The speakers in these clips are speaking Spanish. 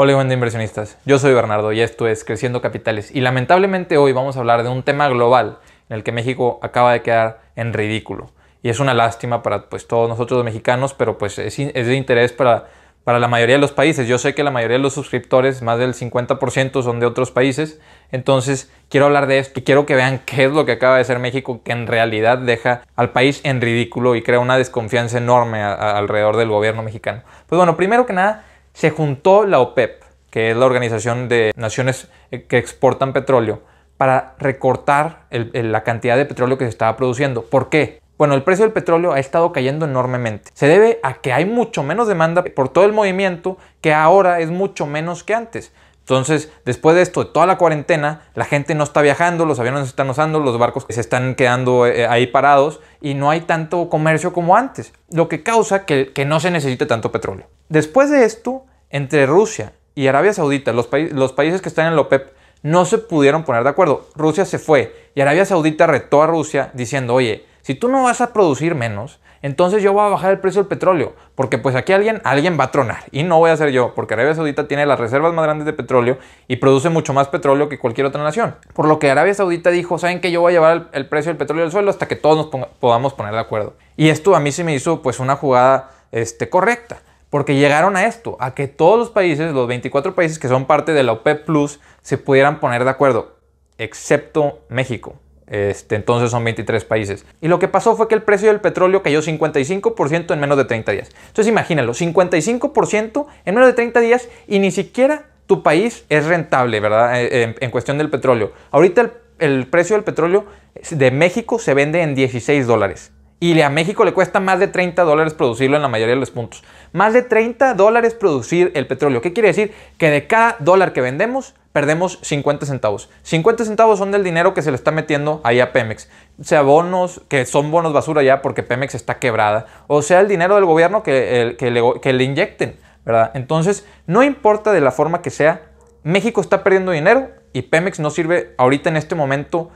Hola, buen de inversionistas. Yo soy Bernardo y esto es Creciendo Capitales. Y lamentablemente hoy vamos a hablar de un tema global en el que México acaba de quedar en ridículo. Y es una lástima para pues, todos nosotros los mexicanos, pero pues es, de interés para, para la mayoría de los países. Yo sé que la mayoría de los suscriptores, más del 50%, son de otros países. Entonces quiero hablar de esto y quiero que vean qué es lo que acaba de hacer México, que en realidad deja al país en ridículo y crea una desconfianza enorme alrededor del gobierno mexicano. Pues bueno, primero que nada, se juntó la OPEP, que es la Organización de Naciones eh, que Exportan Petróleo, para recortar la cantidad de petróleo que se estaba produciendo. ¿Por qué? Bueno, el precio del petróleo ha estado cayendo enormemente. Se debe a que hay mucho menos demanda por todo el movimiento que ahora es mucho menos que antes. Entonces, después de esto, de toda la cuarentena, la gente no está viajando, los aviones se están usando, los barcos se están quedando eh, eh, ahí parados y no hay tanto comercio como antes, lo que causa que no se necesite tanto petróleo. Después de esto, entre Rusia y Arabia Saudita, los, países que están en la OPEP, no se pudieron poner de acuerdo. Rusia se fue y Arabia Saudita retó a Rusia diciendo, oye, si tú no vas a producir menos, entonces yo voy a bajar el precio del petróleo, porque pues aquí alguien, alguien va a tronar, y no voy a ser yo, porque Arabia Saudita tiene las reservas más grandes de petróleo y produce mucho más petróleo que cualquier otra nación. Por lo que Arabia Saudita dijo, saben que yo voy a llevar el, precio del petróleo al suelo hasta que todos nos podamos poner de acuerdo. Y esto a mí se me hizo pues una jugada este, correcta. Porque llegaron a esto, a que todos los países, los 24 países que son parte de la OPEP Plus, se pudieran poner de acuerdo, excepto México. Este, entonces son 23 países. Y lo que pasó fue que el precio del petróleo cayó 55% en menos de 30 días. Entonces imagínalo, 55% en menos de 30 días y ni siquiera tu país es rentable, ¿verdad? Eh, eh, en, cuestión del petróleo. Ahorita el, el precio del petróleo de México se vende en 16 dólares. Y a México le cuesta más de 30 dólares producirlo en la mayoría de los puntos. Más de 30 dólares producir el petróleo. ¿Qué quiere decir? Que de cada dólar que vendemos, perdemos 50 centavos. 50 centavos son del dinero que se le está metiendo ahí a Pemex. sea bonos, que son bonos basura ya porque Pemex está quebrada. O sea, el dinero del gobierno que, le, que le inyecten, ¿verdad? Entonces, no importa de la forma que sea, México está perdiendo dinero y Pemex no sirve ahorita en este momento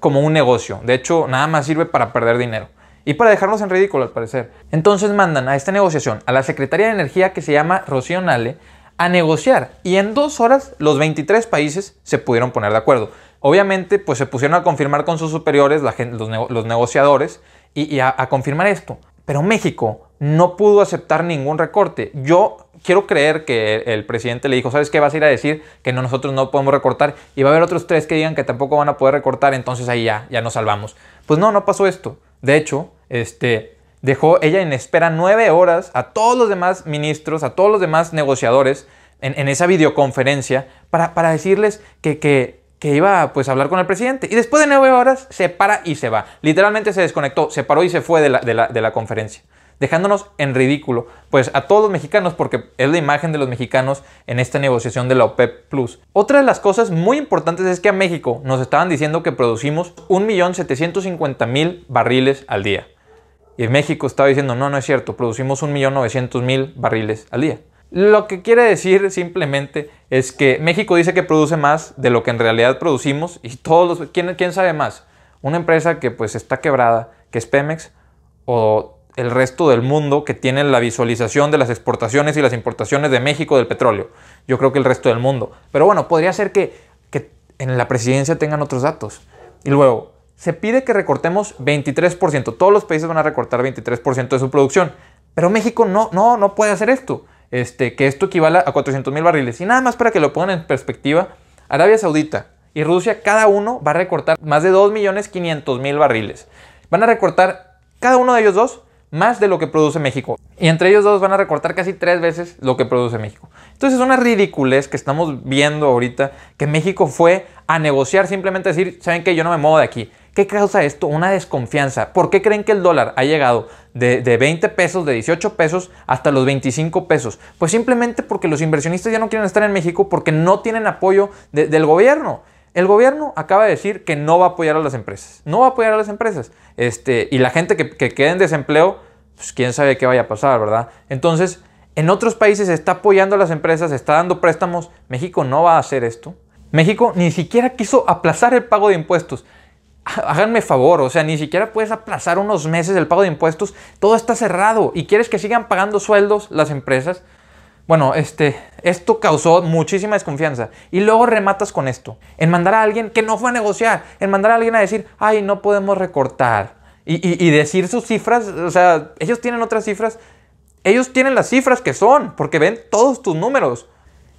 como un negocio. De hecho, nada más sirve para perder dinero y para dejarnos en ridículo al parecer. Entonces mandan a esta negociación a la Secretaría de Energía que se llama Rocío Nale a negociar y en dos horas los 23 países se pudieron poner de acuerdo. Obviamente pues se pusieron a confirmar con sus superiores, los, negociadores y, a, confirmar esto. Pero México no pudo aceptar ningún recorte. Yo quiero creer que el presidente le dijo, ¿sabes qué? Vas a ir a decir que no, nosotros no podemos recortar y va a haber otros tres que digan que tampoco van a poder recortar, entonces ahí ya, ya nos salvamos. Pues no, no pasó esto. De hecho, este, dejó ella en espera nueve horas a todos los demás ministros, a todos los demás negociadores en, esa videoconferencia para, decirles que, que, iba pues, a hablar con el presidente. Y después de nueve horas se para y se va. Literalmente se desconectó, se paró y se fue de la conferencia dejándonos en ridículo, pues a todos los mexicanos, porque es la imagen de los mexicanos en esta negociación de la OPEP e Plus. Otra de las cosas muy importantes es que a México nos estaban diciendo que producimos 1.750.000 barriles al día. Y México estaba diciendo, no, no es cierto, producimos 1.900.000 barriles al día. Lo que quiere decir simplemente es que México dice que produce más de lo que en realidad producimos y todos los... ¿Quién, quién sabe más? ¿Una empresa que pues está quebrada, que es Pemex? ¿O el resto del mundo que tiene la visualización de las exportaciones y las importaciones de México del petróleo. Yo creo que el resto del mundo. Pero bueno, podría ser que, en la presidencia tengan otros datos. Y luego, se pide que recortemos 23%. Todos los países van a recortar 23% de su producción. Pero México no, no, no puede hacer esto. Este, que esto equivale a 400 mil barriles. Y nada más para que lo pongan en perspectiva, Arabia Saudita y Rusia, cada uno va a recortar más de millones 2.500.000 barriles. Van a recortar cada uno de ellos dos más de lo que produce México. Y entre ellos dos van a recortar casi tres veces lo que produce México. Entonces es una ridiculez que estamos viendo ahorita, que México fue a negociar simplemente decir, ¿saben qué? Yo no me muevo de aquí. ¿Qué causa esto? Una desconfianza. ¿Por qué creen que el dólar ha llegado de, 20 pesos, de 18 pesos hasta los 25 pesos? Pues simplemente porque los inversionistas ya no quieren estar en México porque no tienen apoyo del gobierno. El gobierno acaba de decir que no va a apoyar a las empresas. No va a apoyar a las empresas. Este, y la gente que, que quede en desempleo, pues quién sabe qué vaya a pasar, ¿verdad? Entonces, en otros países se está apoyando a las empresas, está dando préstamos. México no va a hacer esto. México ni siquiera quiso aplazar el pago de impuestos. Háganme favor, o sea, ni siquiera puedes aplazar unos meses el pago de impuestos. Todo está cerrado y quieres que sigan pagando sueldos las empresas. Bueno, este, esto causó muchísima desconfianza. Y luego rematas con esto, en mandar a alguien que no fue a negociar, en mandar a alguien a decir, ay, no podemos recortar. Y, decir sus cifras, o sea, ellos tienen otras cifras, ellos tienen las cifras que son, porque ven todos tus números.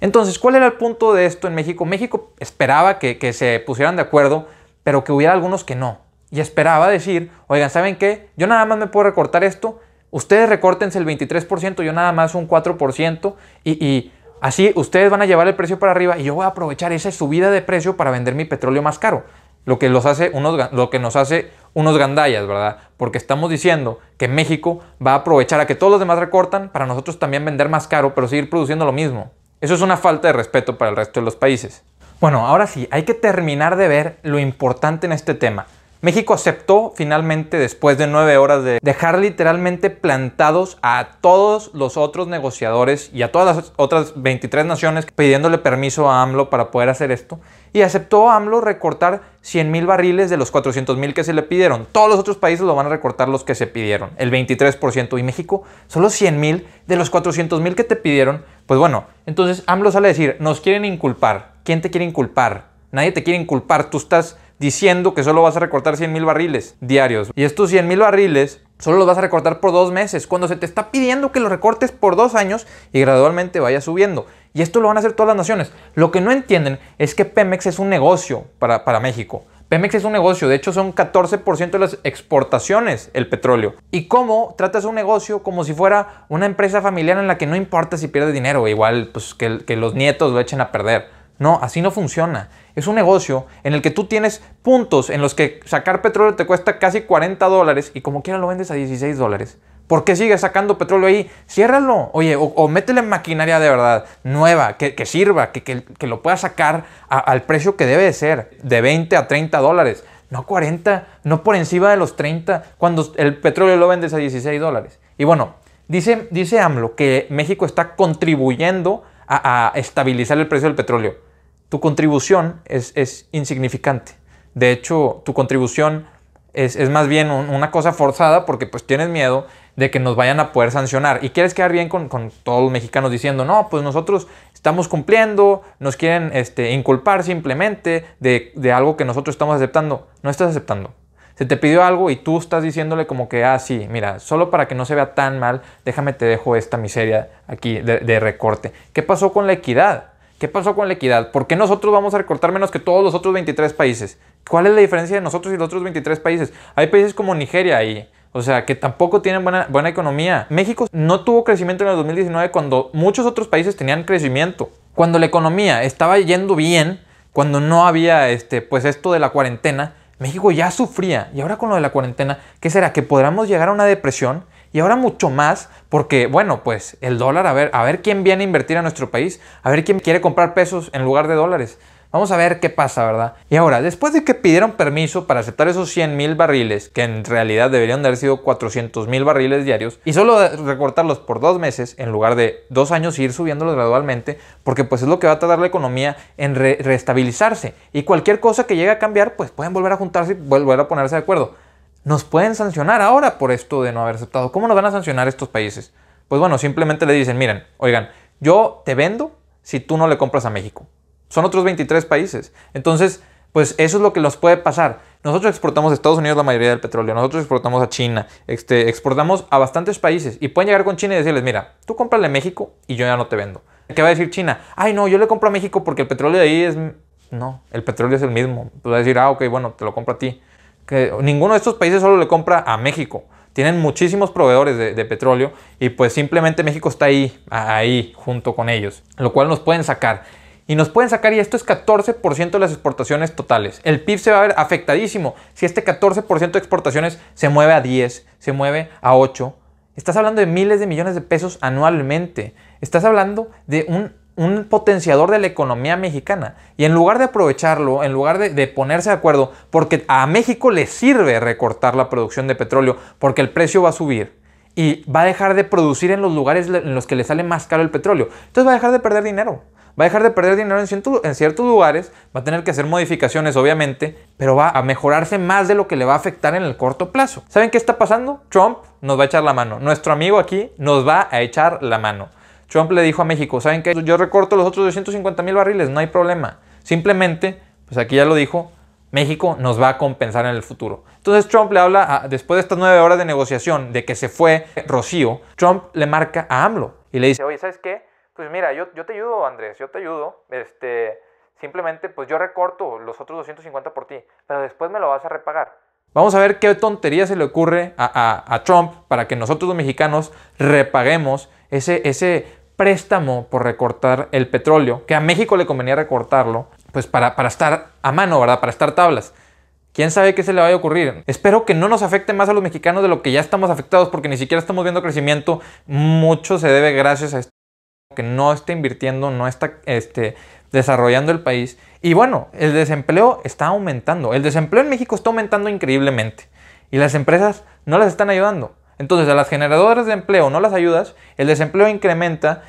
Entonces, ¿cuál era el punto de esto en México? México esperaba que, que se pusieran de acuerdo, pero que hubiera algunos que no. Y esperaba decir, oigan, ¿saben qué? Yo nada más me puedo recortar esto, ustedes recórtense el 23%, yo nada más un 4% y, y así ustedes van a llevar el precio para arriba y yo voy a aprovechar esa subida de precio para vender mi petróleo más caro. Lo que, los hace unos, lo que nos hace unos gandallas, ¿verdad? Porque estamos diciendo que México va a aprovechar a que todos los demás recortan para nosotros también vender más caro, pero seguir produciendo lo mismo. Eso es una falta de respeto para el resto de los países. Bueno, ahora sí, hay que terminar de ver lo importante en este tema. México aceptó finalmente después de nueve horas de dejar literalmente plantados a todos los otros negociadores y a todas las otras 23 naciones pidiéndole permiso a AMLO para poder hacer esto. Y aceptó AMLO recortar 100 mil barriles de los 400 mil que se le pidieron. Todos los otros países lo van a recortar los que se pidieron, el 23%. Y México, solo 100 mil de los 400 mil que te pidieron. Pues bueno, entonces AMLO sale a decir, nos quieren inculpar. ¿Quién te quiere inculpar? Nadie te quiere inculpar. Tú estás diciendo que solo vas a recortar 100 mil barriles diarios. Y estos 100 mil barriles solo los vas a recortar por dos meses, cuando se te está pidiendo que los recortes por dos años y gradualmente vaya subiendo. Y esto lo van a hacer todas las naciones. Lo que no entienden es que Pemex es un negocio para, México. Pemex es un negocio, de hecho son 14% de las exportaciones el petróleo. ¿Y cómo tratas un negocio como si fuera una empresa familiar en la que no importa si pierde dinero, igual pues, que los nietos lo echen a perder? No, así no funciona. Es un negocio en el que tú tienes puntos en los que sacar petróleo te cuesta casi 40 dólares y como quiera lo vendes a 16 dólares. ¿Por qué sigues sacando petróleo ahí? Ciérralo. Oye, o, métele maquinaria de verdad, nueva, que, sirva, que, lo pueda sacar al precio que debe de ser, de 20 a 30 dólares. No 40, no por encima de los 30, cuando el petróleo lo vendes a 16 dólares. Y bueno, dice, dice AMLO que México está contribuyendo a estabilizar el precio del petróleo tu contribución es, insignificante. De hecho, tu contribución es, más bien una cosa forzada porque pues tienes miedo de que nos vayan a poder sancionar. Y quieres quedar bien con, con, todos los mexicanos diciendo, no, pues nosotros estamos cumpliendo, nos quieren este, inculpar simplemente de, algo que nosotros estamos aceptando. No estás aceptando. Se te pidió algo y tú estás diciéndole como que, ah, sí, mira, solo para que no se vea tan mal, déjame te dejo esta miseria aquí de, de recorte. ¿Qué pasó con la equidad? ¿Qué pasó con la equidad? ¿Por qué nosotros vamos a recortar menos que todos los otros 23 países? ¿Cuál es la diferencia de nosotros y los otros 23 países? Hay países como Nigeria ahí, o sea, que tampoco tienen buena, buena economía. México no tuvo crecimiento en el 2019 cuando muchos otros países tenían crecimiento. Cuando la economía estaba yendo bien, cuando no había este, pues esto de la cuarentena, México ya sufría. Y ahora con lo de la cuarentena, ¿qué será? ¿Que podamos llegar a una depresión? Y ahora mucho más porque, bueno, pues el dólar, a ver, a ver quién viene a invertir a nuestro país, a ver quién quiere comprar pesos en lugar de dólares. Vamos a ver qué pasa, ¿verdad? Y ahora, después de que pidieron permiso para aceptar esos 100 mil barriles, que en realidad deberían de haber sido 400 mil barriles diarios, y solo recortarlos por dos meses en lugar de dos años y ir subiéndolos gradualmente, porque pues es lo que va a tardar la economía en restabilizarse. Y cualquier cosa que llegue a cambiar, pues pueden volver a juntarse y volver a ponerse de acuerdo nos pueden sancionar ahora por esto de no haber aceptado. ¿Cómo nos van a sancionar estos países? Pues bueno, simplemente le dicen, miren, oigan, yo te vendo si tú no le compras a México. Son otros 23 países. Entonces, pues eso es lo que nos puede pasar. Nosotros exportamos a Estados Unidos la mayoría del petróleo, nosotros exportamos a China, este, exportamos a bastantes países y pueden llegar con China y decirles, mira, tú cómprale a México y yo ya no te vendo. ¿Qué va a decir China? Ay, no, yo le compro a México porque el petróleo de ahí es... No, el petróleo es el mismo. Pues va a decir, ah, ok, bueno, te lo compro a ti que ninguno de estos países solo le compra a México. Tienen muchísimos proveedores de, de, petróleo y pues simplemente México está ahí, ahí junto con ellos, lo cual nos pueden sacar. Y nos pueden sacar, y esto es 14% de las exportaciones totales. El PIB se va a ver afectadísimo si este 14% de exportaciones se mueve a 10, se mueve a 8. Estás hablando de miles de millones de pesos anualmente. Estás hablando de un un potenciador de la economía mexicana. Y en lugar de aprovecharlo, en lugar de, ponerse de acuerdo, porque a México le sirve recortar la producción de petróleo, porque el precio va a subir y va a dejar de producir en los lugares en los que le sale más caro el petróleo. Entonces va a dejar de perder dinero. Va a dejar de perder dinero en, en ciertos lugares, va a tener que hacer modificaciones obviamente, pero va a mejorarse más de lo que le va a afectar en el corto plazo. ¿Saben qué está pasando? Trump nos va a echar la mano. Nuestro amigo aquí nos va a echar la mano. Trump le dijo a México, ¿saben qué? Yo recorto los otros 250 mil barriles, no hay problema. Simplemente, pues aquí ya lo dijo, México nos va a compensar en el futuro. Entonces Trump le habla, después de estas nueve horas de negociación, de que se fue Rocío, Trump le marca a AMLO y le dice, oye, ¿sabes qué? Pues mira, yo, yo te ayudo, Andrés, yo te ayudo. Este, simplemente, pues yo recorto los otros 250 por ti, pero después me lo vas a repagar. Vamos a ver qué tontería se le ocurre a, Trump para que nosotros los mexicanos repaguemos ese, ese préstamo por recortar el petróleo, que a México le convenía recortarlo, pues para, para estar a mano, ¿verdad? Para estar tablas. ¿Quién sabe qué se le vaya a ocurrir? Espero que no nos afecte más a los mexicanos de lo que ya estamos afectados, porque ni siquiera estamos viendo crecimiento. Mucho se debe gracias a esto que no está invirtiendo, no está este, desarrollando el país. Y bueno, el desempleo está aumentando. El desempleo en México está aumentando increíblemente. Y las empresas no las están ayudando. Entonces, a las generadoras de empleo no las ayudas, el desempleo incrementa,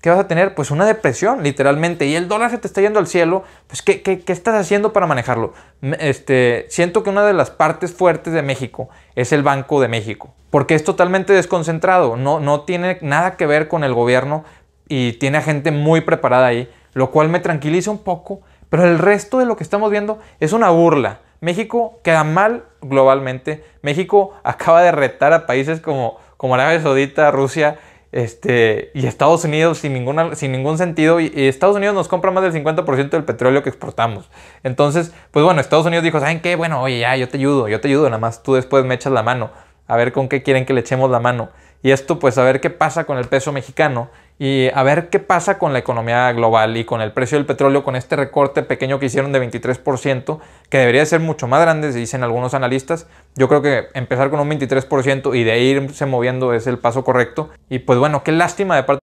¿qué vas a tener? Pues una depresión, literalmente. Y el dólar se te está yendo al cielo, pues ¿qué, estás haciendo para manejarlo? Mm, este, siento que una de las partes fuertes de México es el Banco de México, porque es totalmente desconcentrado, no, no tiene nada que ver con el gobierno y tiene a gente muy preparada ahí, lo cual me tranquiliza un poco, pero el resto de lo que estamos viendo es una burla México queda mal globalmente. México acaba de retar a países como, como Arabia Saudita, Rusia este, y Estados Unidos sin, sin ningún sentido. Y, Estados Unidos nos compra más del 50% del petróleo que exportamos. Entonces, pues bueno, Estados Unidos dijo, ¿saben qué? Bueno, oye, ya, yo te ayudo, yo te ayudo, nada más tú después me echas la mano. A ver con qué quieren que le echemos la mano. Y esto, pues a ver qué pasa con el peso mexicano y a ver qué pasa con la economía global y con el precio del petróleo, con este recorte pequeño que hicieron de 23%, que debería ser mucho más grande, dicen algunos analistas. Yo creo que empezar con un 23% y de irse moviendo es el paso correcto. Y pues bueno, qué lástima de parte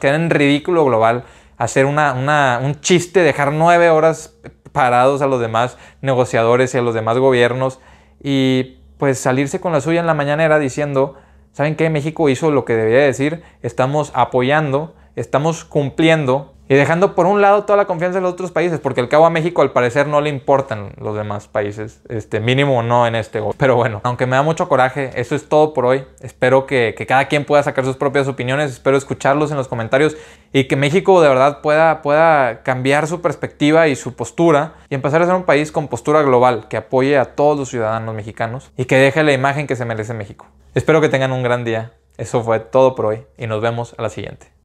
de en ridículo global, hacer una, un chiste, dejar nueve horas parados a los demás negociadores y a los demás gobiernos y pues salirse con la suya en la mañanera diciendo ¿saben qué? México hizo lo que debía decir, estamos apoyando, estamos cumpliendo y dejando por un lado toda la confianza de los otros países, porque al cabo a México al parecer no le importan los demás países, este mínimo no en este gol. Pero bueno, aunque me da mucho coraje, eso es todo por hoy. Espero que, que, cada quien pueda sacar sus propias opiniones, espero escucharlos en los comentarios y que México de verdad pueda, pueda cambiar su perspectiva y su postura y empezar a ser un país con postura global que apoye a todos los ciudadanos mexicanos y que deje la imagen que se merece México. Espero que tengan un gran día. Eso fue todo por hoy y nos vemos a la siguiente.